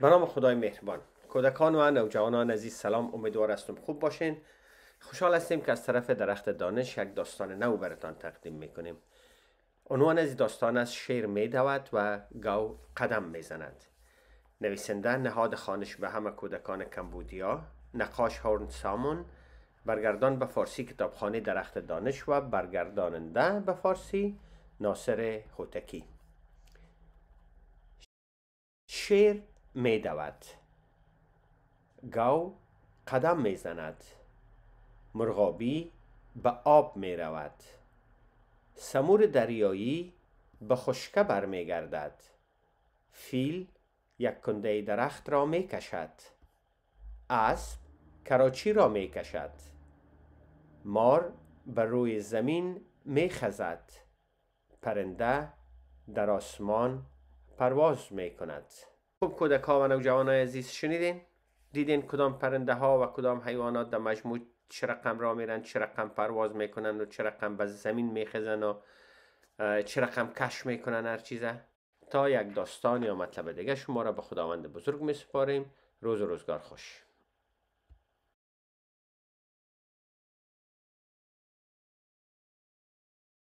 به نام خدای مهربان کودکان و نوجوانان عزیز سلام امیدوار هستم خوب باشین خوشحال هستیم که از طرف درخت دانش یک داستان نو براتان تقدیم میکنیم عنوان از داستان از شیر میدود و گاو قدم میزند نویسنده نهاد خانش به همه کودکان کمبودیا نقاش هورن سامون برگردان به فارسی کتابخانه درخت دانش و برگرداننده به فارسی ناصر هوتکی شیر می دود گاو قدم می زند مرغابی به آب می رود سمور دریایی به خشکه بر گردد فیل یک کنده درخت را می کشد اسب کراچی را می کشد مار به روی زمین می خزد پرنده در آسمان پرواز می کند خوب کودک ها و نوجوان های عزیز شنیدین دیدین کدام پرنده ها و کدام حیوانات در مجموع چه رقم را میرن چه رقم پرواز میکنن و چه رقم به زمین میخزن و چه رقم کش میکنن هر چیزه تا یک داستان یا مطلب دیگه شما را به خداوند بزرگ میسپاریم روز و روزگار خوش